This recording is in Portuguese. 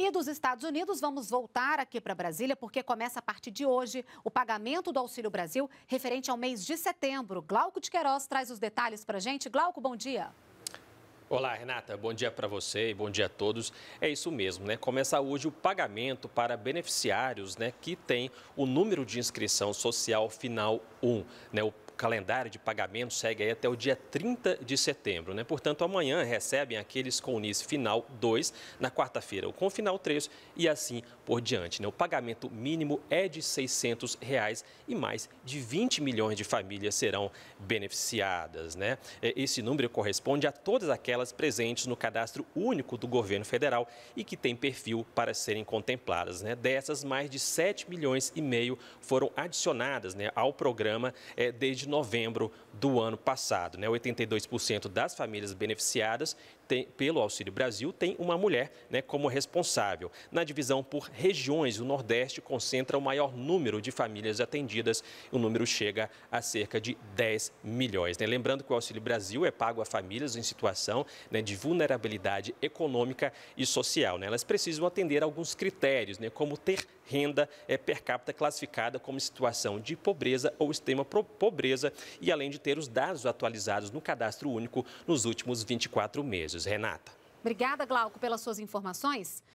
E dos Estados Unidos, vamos voltar aqui para Brasília, porque começa a partir de hoje o pagamento do Auxílio Brasil referente ao mês de setembro. Glauco de Queiroz traz os detalhes para a gente. Glauco, bom dia. Olá, Renata. Bom dia para você e bom dia a todos. É isso mesmo, né? Começa hoje o pagamento para beneficiários, né, que tem o número de inscrição social final 1, né? O calendário de pagamento segue até o dia 30 de setembro. Né? Portanto, amanhã recebem aqueles com o NIS final 2, na quarta-feira o com final 3 e assim por diante. Né? O pagamento mínimo é de R$ 600 reais, e mais de 20 milhões de famílias serão beneficiadas. Né? É, esse número corresponde a todas aquelas presentes no cadastro único do governo federal e que tem perfil para serem contempladas. Né? Dessas, mais de 7 milhões e meio foram adicionadas né, ao programa é, desde de novembro do ano passado. Né? 82% das famílias beneficiadas tem, pelo Auxílio Brasil tem uma mulher né, como responsável. Na divisão por regiões, o Nordeste concentra o maior número de famílias atendidas. O número chega a cerca de 10 milhões. Né? Lembrando que o Auxílio Brasil é pago a famílias em situação né, de vulnerabilidade econômica e social. Né? Elas precisam atender alguns critérios, né, como ter renda é, per capita classificada como situação de pobreza ou extrema pobreza empresa e além de ter os dados atualizados no cadastro único nos últimos 24 meses. Renata. Obrigada, Glauco, pelas suas informações.